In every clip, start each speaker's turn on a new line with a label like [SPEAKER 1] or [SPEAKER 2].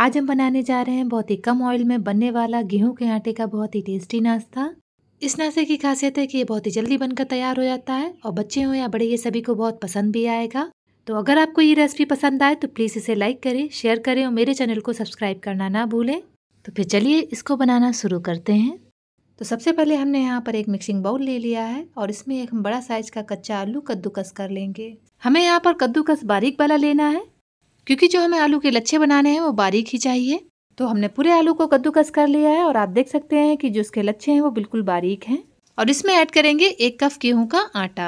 [SPEAKER 1] आज हम बनाने जा रहे हैं बहुत ही कम ऑयल में बनने वाला गेहूं के आटे का बहुत ही टेस्टी नाश्ता इस नाश्ते की खासियत है कि ये बहुत ही जल्दी बनकर तैयार हो जाता है और बच्चे हों या बड़े ये सभी को बहुत पसंद भी आएगा तो अगर आपको ये रेसिपी पसंद आए तो प्लीज़ इसे लाइक करें शेयर करें और मेरे चैनल को सब्सक्राइब करना ना भूलें तो फिर चलिए इसको बनाना शुरू करते हैं तो सबसे पहले हमने यहाँ पर एक मिक्सिंग बाउल ले लिया है और इसमें एक हम बड़ा साइज का कच्चा आलू कद्दूकस कर लेंगे हमें यहाँ पर कद्दूकस बारीक वाला लेना है क्योंकि जो हमें आलू के लच्छे बनाने हैं वो बारीक ही चाहिए तो हमने पूरे आलू को कद्दूकस कर लिया है और आप देख सकते हैं कि जो उसके लच्छे हैं वो बिल्कुल बारीक हैं और इसमें ऐड करेंगे एक कप गेहूं का आटा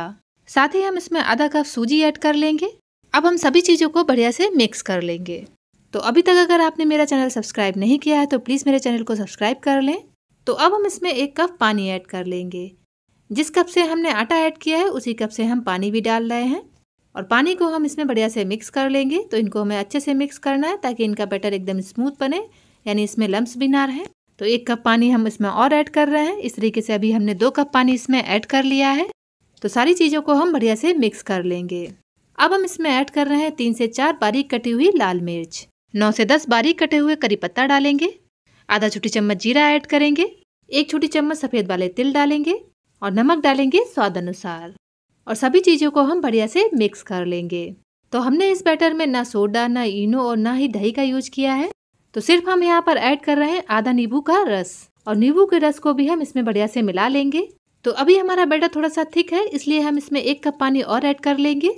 [SPEAKER 1] साथ ही हम इसमें आधा कप सूजी ऐड कर लेंगे अब हम सभी चीज़ों को बढ़िया से मिक्स कर लेंगे तो अभी तक अगर आपने मेरा चैनल सब्सक्राइब नहीं किया है तो प्लीज़ मेरे चैनल को सब्सक्राइब कर लें तो अब हम इसमें एक कप पानी ऐड कर लेंगे जिस कप से हमने आटा ऐड किया है उसी कप से हम पानी भी डाल रहे हैं और पानी को हम इसमें बढ़िया से मिक्स कर लेंगे तो इनको हमें अच्छे से मिक्स करना है ताकि इनका बैटर एकदम स्मूथ बने यानी इसमें लम्ब भी ना रहे तो एक कप पानी हम इसमें और ऐड कर रहे हैं इस तरीके से अभी हमने दो कप पानी इसमें ऐड कर लिया है तो सारी चीज़ों को हम बढ़िया से मिक्स कर लेंगे अब हम इसमें ऐड कर रहे हैं तीन से चार बारीक कटी हुई लाल मिर्च नौ से दस बारीक कटे हुए करी पत्ता डालेंगे आधा छोटी चम्मच जीरा ऐड करेंगे एक छोटी चम्मच सफ़ेद वाले तिल डालेंगे और नमक डालेंगे स्वाद अनुसार और सभी चीज़ों को हम बढ़िया से मिक्स कर लेंगे तो हमने इस बैटर में ना सोडा ना इनो और ना ही दही का यूज किया है तो सिर्फ हम यहाँ पर ऐड कर रहे हैं आधा नींबू का रस और नींबू के रस को भी हम इसमें बढ़िया से मिला लेंगे तो अभी हमारा बैटर थोड़ा सा थिक है इसलिए हम इसमें एक कप पानी और ऐड कर लेंगे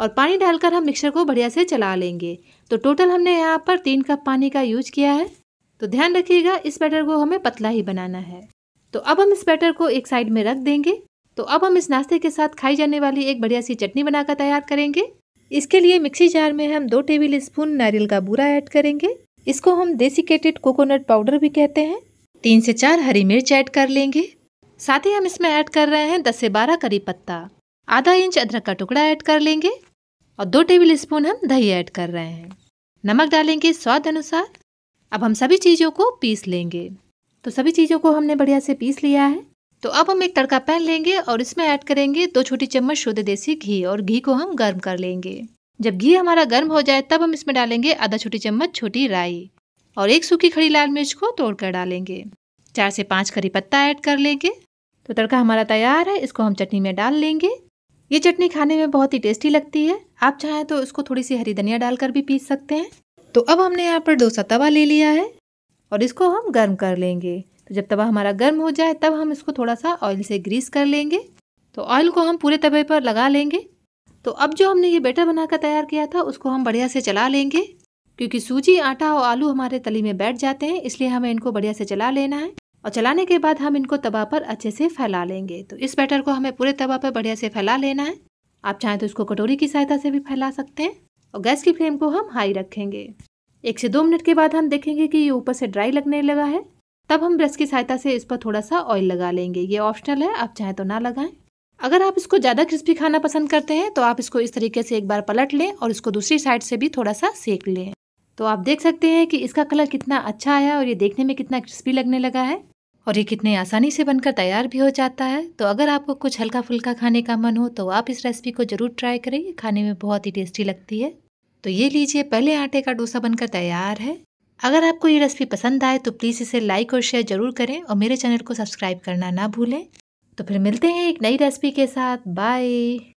[SPEAKER 1] और पानी डालकर हम मिक्सर को बढ़िया से चला लेंगे तो टोटल हमने यहाँ पर तीन कप पानी का यूज किया है तो ध्यान रखिएगा इस बैटर को हमें पतला ही बनाना है तो अब हम इस बैटर को एक साइड में रख देंगे तो अब हम इस नाश्ते के साथ खाई जाने वाली एक बढ़िया सी चटनी बनाकर तैयार करेंगे इसके लिए मिक्सी जार में हम दो टेबल स्पून नारियल का बूरा ऐड करेंगे इसको हम डेसिकेटेड कोकोनट पाउडर भी कहते हैं तीन से चार हरी मिर्च ऐड कर लेंगे साथ ही हम इसमें ऐड कर रहे हैं दस से बारह करी पत्ता आधा इंच अदरक का टुकड़ा ऐड कर लेंगे और दो टेबल स्पून हम दही ऐड कर रहे हैं नमक डालेंगे स्वाद अनुसार अब हम सभी चीज़ों को पीस लेंगे तो सभी चीज़ों को हमने बढ़िया से पीस लिया है तो अब हम एक तड़का पैन लेंगे और इसमें ऐड करेंगे दो छोटी चम्मच शुद्ध देसी घी और घी को हम गर्म कर लेंगे जब घी हमारा गर्म हो जाए तब हम इसमें डालेंगे आधा छोटी चम्मच छोटी राई और एक सूखी खड़ी लाल मिर्च को तोड़कर डालेंगे चार से पाँच करी पत्ता ऐड कर लेंगे तो तड़का हमारा तैयार है इसको हम चटनी में डाल लेंगे ये चटनी खाने में बहुत ही टेस्टी लगती है आप चाहें तो इसको थोड़ी सी हरी धनिया डालकर भी पीस सकते हैं तो अब हमने यहाँ पर डोसा तवा ले लिया है और इसको हम गर्म कर लेंगे तो जब तवा हमारा गर्म हो जाए तब हम इसको थोड़ा सा ऑयल से ग्रीस कर लेंगे तो ऑयल को हम पूरे तवे पर लगा लेंगे तो अब जो हमने ये बैटर बनाकर तैयार किया था उसको हम बढ़िया से चला लेंगे क्योंकि सूजी आटा और आलू हमारे तली में बैठ जाते हैं इसलिए हमें इनको बढ़िया से चला लेना है और चलाने के बाद हम इनको तवा पर अच्छे से फैला लेंगे तो इस बैटर को हमें पूरे तवा पर बढ़िया से फैला लेना है आप चाहें तो इसको कटोरी की सहायता से भी फैला सकते हैं और गैस की फ्लेम को हम हाई रखेंगे एक से दो मिनट के बाद हम देखेंगे कि ये ऊपर से ड्राई लगने लगा है तब हम ब्रश की सहायता से इस पर थोड़ा सा ऑयल लगा लेंगे ये ऑप्शनल है आप चाहें तो ना लगाएं अगर आप इसको ज़्यादा क्रिस्पी खाना पसंद करते हैं तो आप इसको इस तरीके से एक बार पलट लें और इसको दूसरी साइड से भी थोड़ा सा सेक लें तो आप देख सकते हैं कि इसका कलर कितना अच्छा आया और ये देखने में कितना क्रिस्पी लगने लगा है और ये कितने आसानी से बनकर तैयार भी हो जाता है तो अगर आपको कुछ हल्का फुल्का खाने का मन हो तो आप इस रेसिपी को ज़रूर ट्राई करें खाने में बहुत ही टेस्टी लगती है तो ये लीजिए पहले आटे का डोसा बनकर तैयार है अगर आपको ये रेसिपी पसंद आए तो प्लीज़ इसे लाइक और शेयर ज़रूर करें और मेरे चैनल को सब्सक्राइब करना ना भूलें तो फिर मिलते हैं एक नई रेसिपी के साथ बाय